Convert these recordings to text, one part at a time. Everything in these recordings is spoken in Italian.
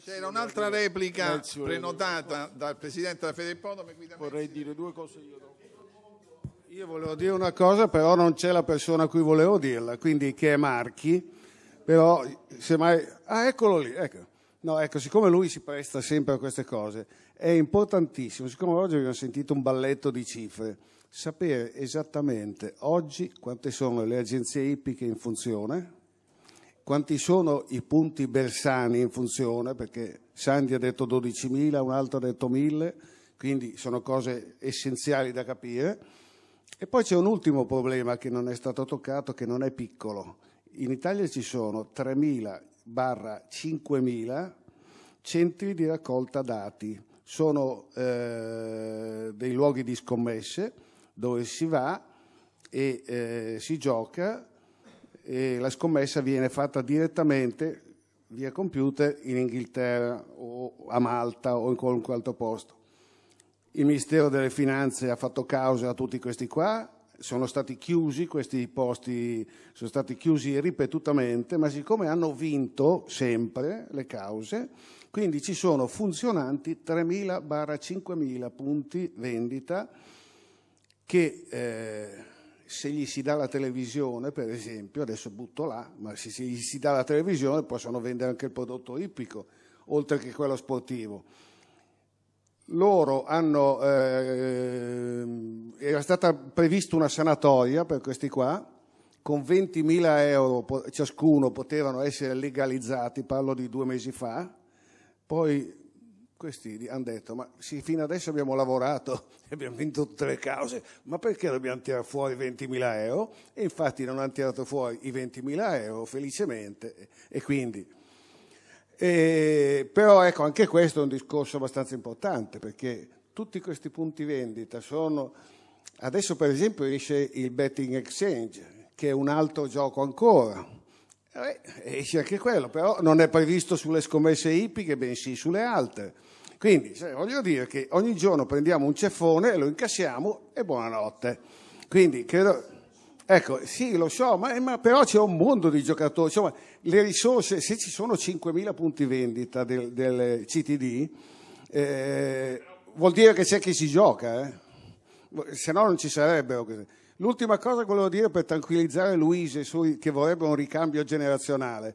C'era un'altra replica prenotata dal presidente della Fede Podome. Vorrei dire due cose io dopo. Io volevo dire una cosa, però non c'è la persona a cui volevo dirla, quindi che è Marchi, però se mai... Ah, eccolo lì, ecco. No, ecco, siccome lui si presta sempre a queste cose, è importantissimo, siccome oggi abbiamo sentito un balletto di cifre, sapere esattamente oggi quante sono le agenzie ippiche in funzione, quanti sono i punti Bersani in funzione, perché Sandi ha detto 12.000, un altro ha detto 1.000, quindi sono cose essenziali da capire. E poi c'è un ultimo problema che non è stato toccato, che non è piccolo. In Italia ci sono 3.000-5.000 barra centri di raccolta dati, sono eh, dei luoghi di scommesse dove si va e eh, si gioca e la scommessa viene fatta direttamente via computer in Inghilterra o a Malta o in qualunque altro posto. Il Ministero delle Finanze ha fatto causa a tutti questi qua, sono stati chiusi questi posti, sono stati chiusi ripetutamente, ma siccome hanno vinto sempre le cause, quindi ci sono funzionanti 3.000-5.000 punti vendita che eh, se gli si dà la televisione, per esempio, adesso butto là, ma se gli si dà la televisione possono vendere anche il prodotto ippico, oltre che quello sportivo. Loro hanno, eh, era stata prevista una sanatoria per questi qua, con 20.000 euro ciascuno potevano essere legalizzati, parlo di due mesi fa, poi questi hanno detto, ma sì, fino adesso abbiamo lavorato e abbiamo vinto tutte le cause, ma perché dobbiamo tirare fuori 20.000 euro? E infatti non hanno tirato fuori i 20.000 euro, felicemente, e quindi... E, però ecco, anche questo è un discorso abbastanza importante, perché tutti questi punti vendita sono... Adesso per esempio esce il betting exchange, che è un altro gioco ancora, eh, eh, esce anche quello, però non è previsto sulle scommesse ippiche, bensì sulle altre. Quindi cioè, voglio dire che ogni giorno prendiamo un ceffone, lo incassiamo e buonanotte. Quindi credo. Ecco, sì, lo so, ma, eh, ma però c'è un mondo di giocatori. Insomma, le risorse, se ci sono 5.000 punti vendita del, del CTD, eh, vuol dire che c'è chi si gioca, eh? se no non ci sarebbero. L'ultima cosa che volevo dire per tranquillizzare Luigi sui, che vorrebbe un ricambio generazionale.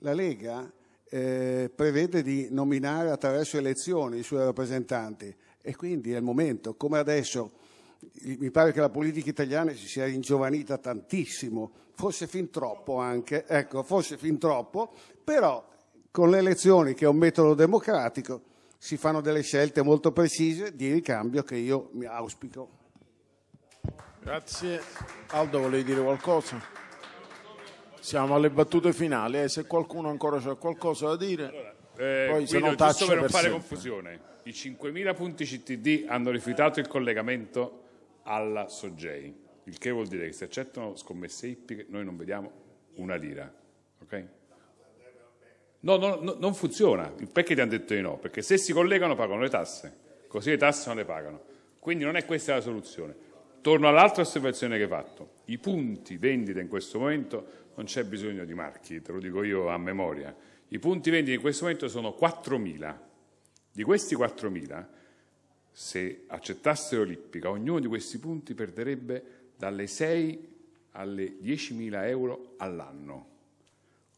La Lega eh, prevede di nominare attraverso elezioni i suoi rappresentanti e quindi è il momento, come adesso. Mi pare che la politica italiana si sia ingiovanita tantissimo, forse fin troppo anche, ecco, forse fin troppo, però con le elezioni, che è un metodo democratico, si fanno delle scelte molto precise di ricambio che io mi auspico. Grazie. Aldo, volevi dire qualcosa? Siamo alle battute finali, eh, se qualcuno ancora c'ha qualcosa da dire, allora, eh, poi se giusto per non per fare sempre. confusione, i 5.000 punti CTD hanno rifiutato il collegamento alla Sogei, il che vuol dire che se accettano scommesse ippiche noi non vediamo una lira, ok? No, no, no, non funziona. Perché ti hanno detto di no? Perché se si collegano pagano le tasse, così le tasse non le pagano. Quindi non è questa la soluzione. Torno all'altra osservazione che hai fatto. I punti vendita in questo momento non c'è bisogno di marchi, te lo dico io a memoria. I punti vendita in questo momento sono 4.000. Di questi 4.000, se accettassero l'ippica, ognuno di questi punti perderebbe dalle 6 alle 10.000 euro all'anno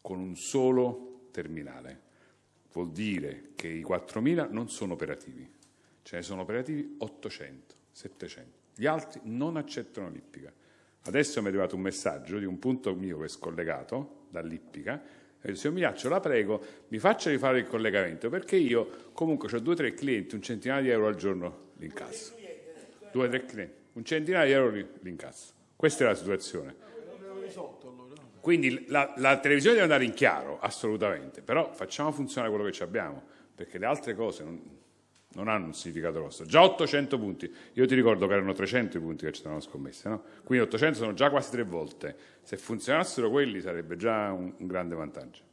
con un solo terminale. Vuol dire che i 4.000 non sono operativi, ce ne sono operativi 800, 700. Gli altri non accettano l'ippica. Adesso mi è arrivato un messaggio di un punto mio che è scollegato dall'ippica. E signor Migliaccio, la prego, mi faccia rifare il collegamento perché io comunque ho due o tre clienti, un centinaio di euro al giorno l'incasso. Due o tre clienti, un centinaio di euro l'incasso. Questa è la situazione. Quindi la, la, televisione deve andare in chiaro, assolutamente, però facciamo funzionare quello che abbiamo, perché le altre cose non, non hanno un significato grosso. Già 800 punti, io ti ricordo che erano 300 i punti che ci stavano scommesse, no? quindi 800 sono già quasi tre volte. Se funzionassero quelli sarebbe già un, un grande vantaggio.